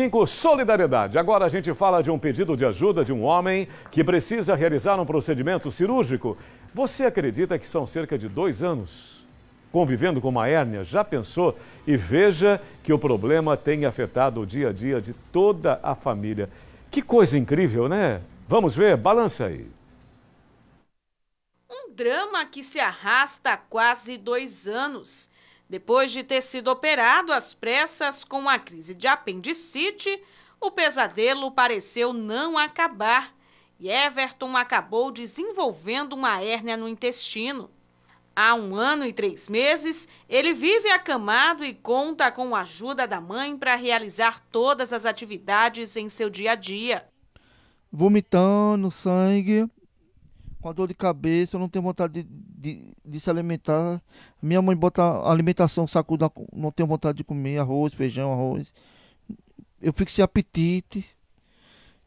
5. Solidariedade. Agora a gente fala de um pedido de ajuda de um homem que precisa realizar um procedimento cirúrgico. Você acredita que são cerca de dois anos convivendo com uma hérnia? Já pensou? E veja que o problema tem afetado o dia a dia de toda a família. Que coisa incrível, né? Vamos ver? Balança aí. Um drama que se arrasta há quase dois anos. Depois de ter sido operado às pressas com a crise de apendicite, o pesadelo pareceu não acabar e Everton acabou desenvolvendo uma hérnia no intestino. Há um ano e três meses, ele vive acamado e conta com a ajuda da mãe para realizar todas as atividades em seu dia a dia. Vomitando sangue, com a dor de cabeça, eu não tenho vontade de, de, de, se alimentar. Minha mãe bota alimentação, saco, não tenho vontade de comer arroz, feijão, arroz. Eu fico sem apetite.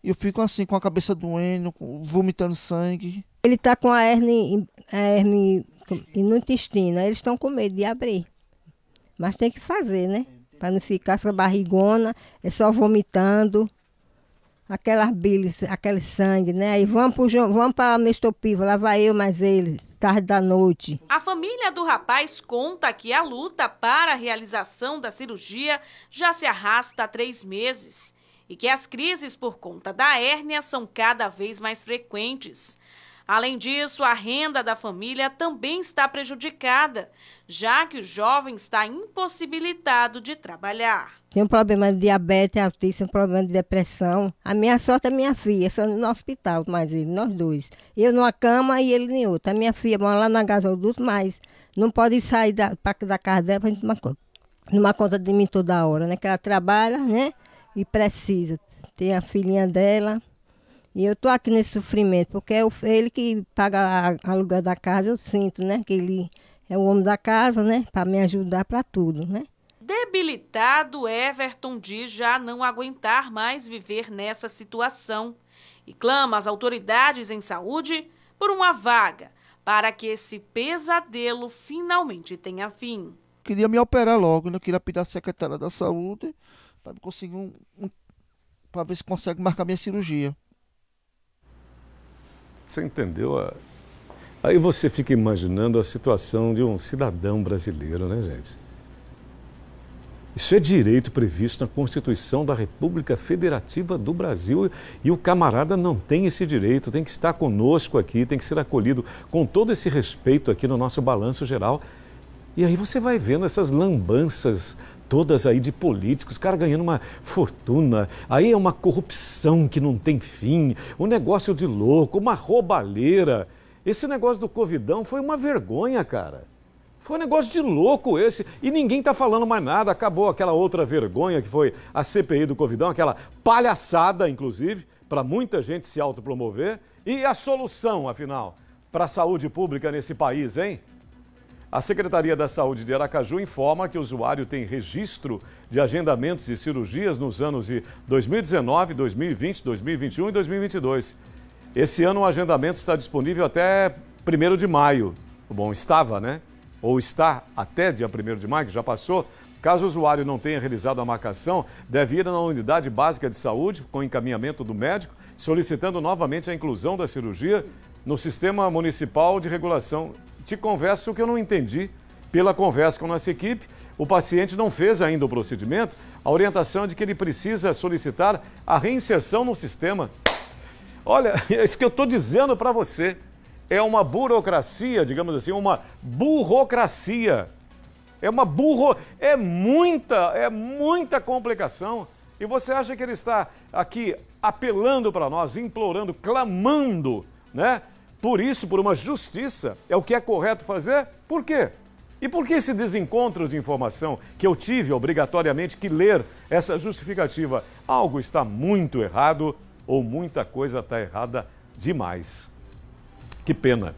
Eu fico assim, com a cabeça doendo, vomitando sangue. Ele tá com a hernia, a hernia no intestino. Eles estão com medo de abrir. Mas tem que fazer, né? Para não ficar essa barrigona, é só vomitando aquelas bilis, aquele sangue, né? Aí vamos para a para Mestopiva, lá vai eu mais eles, tarde da noite. A família do rapaz conta que a luta para a realização da cirurgia já se arrasta há três meses e que as crises por conta da hérnia são cada vez mais frequentes. Além disso, a renda da família também está prejudicada, já que o jovem está impossibilitado de trabalhar. Tem um problema de diabetes altíssimo, um problema de depressão. A minha sorte é minha filha, só no hospital, mas ele, nós dois. Eu numa cama e ele em outra. A minha filha mora lá na casa outro mas não pode sair da, da casa dela para a gente tomar conta. Numa conta de mim toda hora, né? Que ela trabalha, né? E precisa. Tem a filhinha dela. E eu estou aqui nesse sofrimento, porque é, é ele que paga a aluguel da casa, eu sinto, né? Que ele é o homem da casa, né? Para me ajudar para tudo, né? Debilitado, Everton diz já não aguentar mais viver nessa situação e clama às autoridades em saúde por uma vaga para que esse pesadelo finalmente tenha fim. Queria me operar logo, né? Queria pedir à secretária da saúde para conseguir um, um para ver se consegue marcar minha cirurgia. Você entendeu? A... Aí você fica imaginando a situação de um cidadão brasileiro, né, gente? Isso é direito previsto na Constituição da República Federativa do Brasil e o camarada não tem esse direito, tem que estar conosco aqui, tem que ser acolhido com todo esse respeito aqui no nosso balanço geral. E aí você vai vendo essas lambanças todas aí de políticos, cara ganhando uma fortuna, aí é uma corrupção que não tem fim, um negócio de louco, uma roubalheira. Esse negócio do Covidão foi uma vergonha, cara. Foi um negócio de louco esse. E ninguém tá falando mais nada. Acabou aquela outra vergonha que foi a CPI do Covidão, aquela palhaçada, inclusive, para muita gente se autopromover. E a solução, afinal, para a saúde pública nesse país, hein? A Secretaria da Saúde de Aracaju informa que o usuário tem registro de agendamentos e cirurgias nos anos de 2019, 2020, 2021 e 2022. Esse ano o agendamento está disponível até 1 de maio. Bom, estava, né? Ou está até dia 1 de maio, que já passou. Caso o usuário não tenha realizado a marcação, deve ir na unidade básica de saúde, com encaminhamento do médico, solicitando novamente a inclusão da cirurgia no Sistema Municipal de Regulação te confesso que eu não entendi pela conversa com nossa equipe. O paciente não fez ainda o procedimento. A orientação é de que ele precisa solicitar a reinserção no sistema. Olha, é isso que eu estou dizendo para você é uma burocracia, digamos assim, uma burocracia. É uma burro, é muita, é muita complicação. E você acha que ele está aqui apelando para nós, implorando, clamando, né? por isso, por uma justiça, é o que é correto fazer? Por quê? E por que esse desencontro de informação que eu tive obrigatoriamente que ler essa justificativa? Algo está muito errado ou muita coisa está errada demais. Que pena.